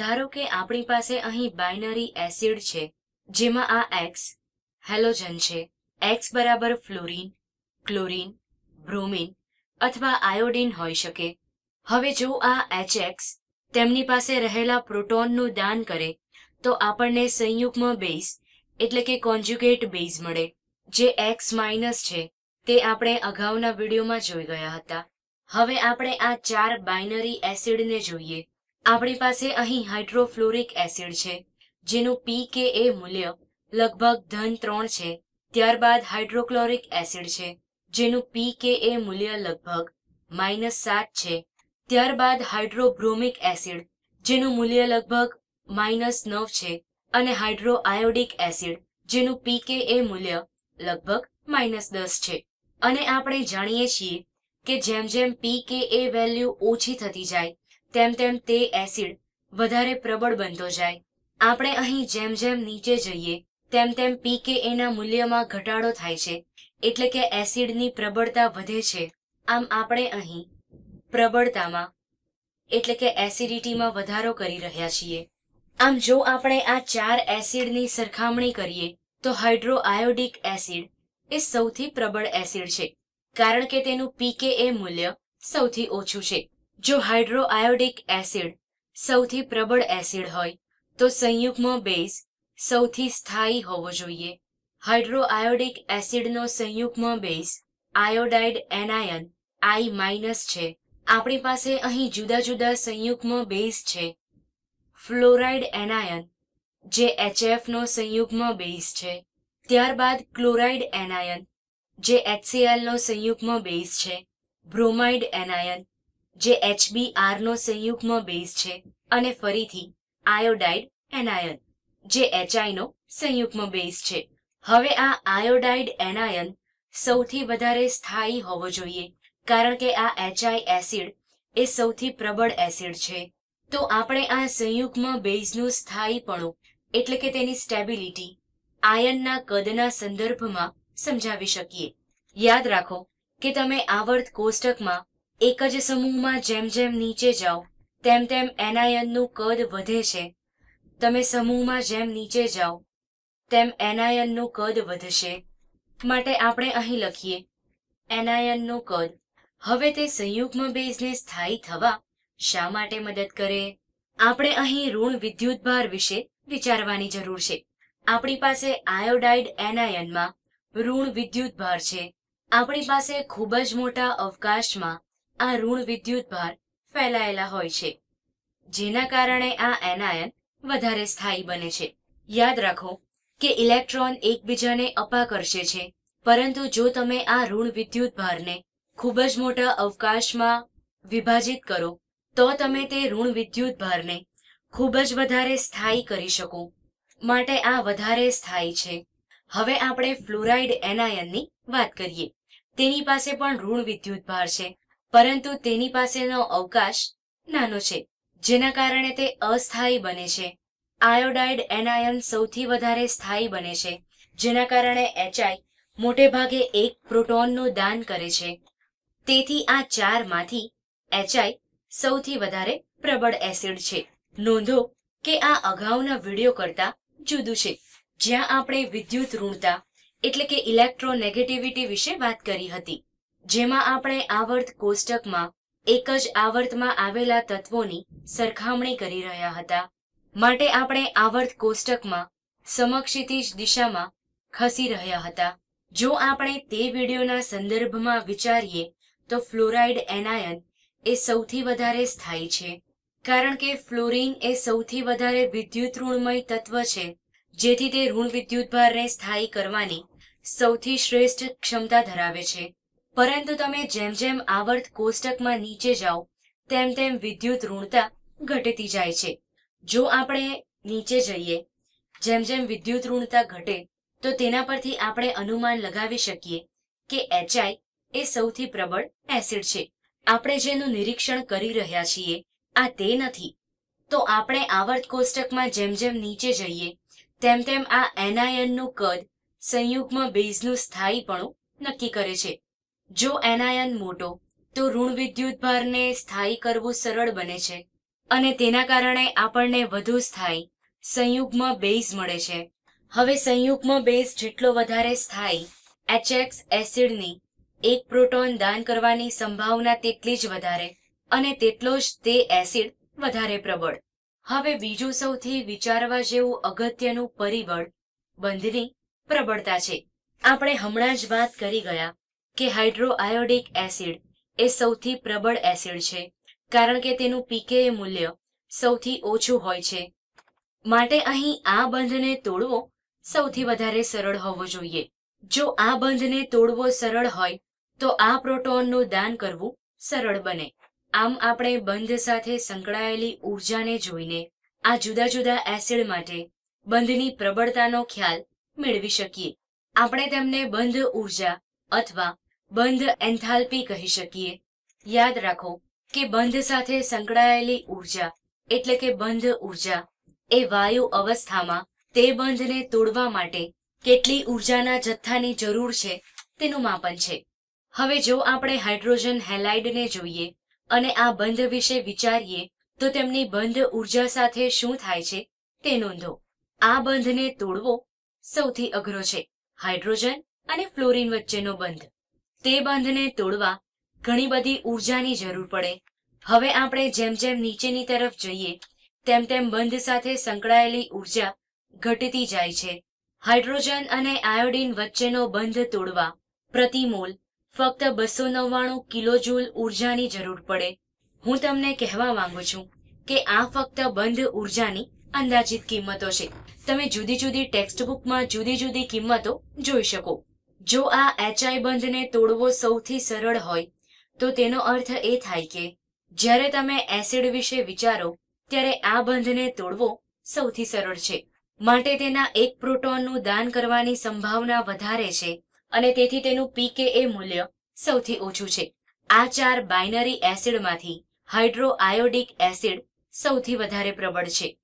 ધારો કે આપણી પાસે અહીં બાઇનરી એસિડ છે જેમાં આ એક્સ હેલોજન છે એક્સ બરાબર ફ્લોરિન ક્લોરિન બ્રોમિન અથવા આયોડિન હોઈ શકે હવે જો આ એચ એક્સ તેમની પાસે રહેલા પ્રોટોનનું દાન કરે તો આપણને સંયુગ્મ બેઝ એટલે કે કોન્જ્યુગેટ બેઝ મળે જે એક્સ માઇનસ છે તે આપણે અગાઉના વિડીયોમાં જોઈ ગયા હતા હવે આપણે આ ચાર બાઇનરી એસિડને જોઈએ આપણી પાસે અહીં હાઇડ્રોફ્લોરિક એસિડ છે જેનું પી કે એ મૂલ્ય લગભગ ધન ત્રણ છે ત્યારબાદ હાઇડ્રોક્લોરિક એસિડ છે જેનું પી કે એ મૂલ્ય લગભગ માઇનસ સાત છે ત્યારબાદ હાઇડ્રોબ્રોમિક એસિડ જેનું મૂલ્ય લગભગ માઇનસ નવ છે અને હાઇડ્રો આયોડિક એસિડ જેનું પી કે એ મૂલ્ય લગભગ માઇનસ દસ છે અને આપણે જાણીએ છીએ કે જેમ જેમ પી કે એ વેલ્યુ ઓછી થતી જાય તેમ તેમ તે એસિડ વધારે પ્રબળ બનતો જાય આપણે અહીં જેમ જેમ નીચે જઈએ તેમ તેમ પીકેએના મૂલ્યમાં ઘટાડો થાય છે એટલે કે એસિડની પ્રબળતા વધે છે આમ આપણે અહીં પ્રબળતામાં એટલે કે એસિડિટીમાં વધારો કરી રહ્યા છીએ આમ જો આપણે આ ચાર એસિડની સરખામણી કરીએ તો હાઇડ્રોઆયોડિક એસિડ એ સૌથી પ્રબળ એસિડ છે કારણ કે તેનું પીકે મૂલ્ય સૌથી ઓછું છે જો હાઇડ્રોઆયોડિક એસિડ સૌથી પ્રબળ એસિડ હોય તો સંયુગ્મ બેઝ સૌથી સ્થાયી હોવો જોઈએ હાઇડ્રોઆયોડિક એસિડનો સંયુગ્મ base iodide anion I minus છે આપણી પાસે અહીં જુદા જુદા સંયુગ્મ બેઝ છે ફ્લોરાઇડ એનાયન જે એચએફનો સંયુગ્મ બેઝ છે ત્યારબાદ ક્લોરાઇડ એનાયન જે એચસીએલનો નો સંયુગ્મ બેઝ છે બ્રોમાઇડ એનાયન જે નો સંયુગ્મ બેઝ છે અને ફરીથી આયોડાઇડ એનાયન જે એચઆઈનો સંયુગ્મ બેઝ છે હવે આ આયોડાઇડ એનાયન સૌથી વધારે સ્થાયી હોવો જોઈએ કારણ કે આ એચઆઈ એસિડ એ સૌથી પ્રબળ એસિડ છે તો આપણે આ સંયુગ્મ બેઝનું સ્થાયીપણું એટલે કે તેની સ્ટેબિલિટી આયનના કદના સંદર્ભમાં સમજાવી શકીએ યાદ રાખો કે તમે આવર્ત કોષ્ટકમાં એક જ સમૂહમાં જેમ જેમ નીચે જાઓ તેમ તેમ એનાયનનું કદ વધે છે તમે સમૂહમાં જેમ નીચે જાઓ તેમ એનાયનનું કદ વધશે માટે આપણે અહીં લખીએ એનાયનનું કદ હવે તે સંયુગ્મ બેઝને સ્થાયી થવા શા માટે મદદ કરે આપણે અહીં ઋણ વિદ્યુતભાર વિશે વિચારવાની જરૂર છે આપણી પાસે આયોડાઇડ એનાયનમાં ઋણ વિદ્યુતભાર છે આપણી પાસે ખૂબ જ મોટા અવકાશમાં આ ઋણ વિદ્યુતભાર ફેલાયેલા હોય છે જેના કારણે આ એનાયન વધારે સ્થાયી બને છે યાદ રાખો કે ઇલેક્ટ્રોન એકબીજાને અપાકર્ષે છે પરંતુ જો તમે આ ઋણ વિદ્યુતભારને ખૂબ જ મોટા અવકાશમાં વિભાજિત કરો તો તમે તે ઋણ વિદ્યુતભારને ખૂબ જ વધારે સ્થાયી કરી શકો માટે આ વધારે સ્થાયી છે હવે આપણે ફ્લોરાઇડ એનાયનની વાત કરીએ તેની પાસે પણ ઋણ વિદ્યુતભાર છે પરંતુ તેની પાસેનો અવકાશ નાનો છે જેના કારણે તે અસ્થાયી બને છે આયોડાઇડ એનાયન સૌથી વધારે સ્થાયી બને છે જેના કારણે એચઆઈ મોટે ભાગે એક પ્રોટોનનું દાન કરે છે તેથી આ ચારમાંથી એચઆઈ સૌથી વધારે પ્રબળ એસિડ છે નોંધો કે આ અગાઉના વિડીયો કરતા જુદું છે જ્યાં આપણે વિદ્યુત ઋણતા એટલે કે ઇલેક્ટ્રોનેગેટિવિટી વિશે વાત કરી હતી જેમાં આપણે આવર્ત કોષ્ટકમાં એક જ આવર્તમાં આવેલા તત્વોની સરખામણી કરી રહ્યા હતા માટે આપણે આવર્ત કોષ્ટકમાં સમક્ષિતી જ દિશામાં ખસી રહ્યા હતા જો આપણે તે વિડીયોના સંદર્ભમાં વિચારીએ તો ફ્લોરાઇડ એનાયન એ સૌથી વધારે સ્થાયી છે કારણ કે ફ્લોરિન એ સૌથી વધારે વિદ્યુત ઋણમય તત્વ છે જેથી તે ઋણ વિદ્યુતભારને સ્થાયી કરવાની સૌથી શ્રેષ્ઠ ક્ષમતા ધરાવે છે પરંતુ તમે જેમ જેમ આવર્ત કોષ્ટકમાં નીચે જાઓ તેમ તેમ વિદ્યુત ઋણતા ઘટતી જાય છે જો આપણે નીચે જઈએ જેમ જેમ વિદ્યુત ઋણતા ઘટે તો તેના પરથી આપણે અનુમાન લગાવી શકીએ કે એચઆઈ એ સૌથી પ્રબળ એસિડ છે આપણે જેનું નિરીક્ષણ કરી રહ્યા છીએ આ તે નથી તો આપણે આવર્ત કોષ્ટકમાં જેમ જેમ નીચે જઈએ તેમ તેમ આ એનાયનનું કદ સંયુગ્મ બેઝનું સ્થાયીપણું નક્કી કરે છે જો એનાયન મોટો તો ઋણ વિદ્યુતભારને સ્થાયી કરવું સરળ બને છે અને તેના કારણે આપણને વધુ સ્થાયી સંયુગ્મ બેઝ મળે છે હવે સંયુગ્મ બેઝ જેટલો વધારે સ્થાયી એચએક્સ એસિડની એક પ્રોટોન દાન કરવાની સંભાવના તેટલી જ વધારે અને તેટલો જ તે એસિડ વધારે પ્રબળ હવે બીજું સૌથી વિચારવા જેવું અગત્યનું પરિબળ બંધની પ્રબળતા છે આપણે હમણાં જ વાત કરી ગયા કે હાઇડ્રોઆયોડિક એસિડ એ સૌથી પ્રબળ એસિડ છે કારણ કે તેનું પીકે મૂલ્ય સૌથી ઓછું હોય છે માટે અહીં આ બંધને તોડવો સૌથી વધારે સરળ હોવો જોઈએ જો આ બંધને તોડવો સરળ હોય તો આ પ્રોટોનનું દાન કરવું સરળ બને આમ આપણે બંધ સાથે સંકળાયેલી ઉર્જાને જોઈને આ જુદા જુદા એસિડ માટે બંધની પ્રબળતાનો ખ્યાલ મેળવી શકીએ આપણે તેમને બંધ ઉર્જા અથવા બંધ એન્થાલ્પી કહી શકીએ યાદ રાખો કે બંધ સાથે સંકળાયેલી ઉર્જા એટલે કે બંધ ઉર્જા એ વાયુ અવસ્થામાં તે બંધને તોડવા માટે કેટલી ઉર્જાના જથ્થાની જરૂર છે તેનું માપન છે હવે જો આપણે હાઇડ્રોજન હેલાઇડને જોઈએ અને આ બંધ વિશે વિચારીએ તો તેમની બંધ ઉર્જા સાથે શું થાય છે તે નોંધો આ બંધને તોડવો સૌથી અઘરો છે હાઇડ્રોજન અને ફ્લોરિન વચ્ચેનો બંધ તે બંધને તોડવા ઘણી બધી ઉર્જાની જરૂર પડે હવે આપણે જેમ જેમ નીચેની તરફ જઈએ તેમ તેમ બંધ સાથે સંકળાયેલી ઉર્જા ઘટતી જાય છે હાઇડ્રોજન અને આયોડીન વચ્ચેનો બંધ તોડવા પ્રતિમોલ ફક્ત બસો નવ્વાણું કિલોજૂલ ઉર્જાની જરૂર પડે હું તમને કહેવા માંગુ છું કે આ ફક્ત બંધ ઉર્જાની અંદાજિત કિંમતો છે તમે જુદી જુદી ટેક્સ્ટબુકમાં જુદી જુદી કિંમતો જોઈ શકો જો આ એચઆઈ બંધને તોડવો સૌથી સરળ હોય તો તેનો અર્થ એ થાય કે જ્યારે તમે એસિડ વિશે વિચારો ત્યારે આ બંધને તોડવો સૌથી સરળ છે માટે તેના એક પ્રોટોનનું દાન કરવાની સંભાવના વધારે છે અને તેથી તેનું પીકે એ મૂલ્ય સૌથી ઓછું છે આ ચાર બાઇનરી એસિડમાંથી હાઇડ્રો આયોડિક એસિડ સૌથી વધારે પ્રબળ છે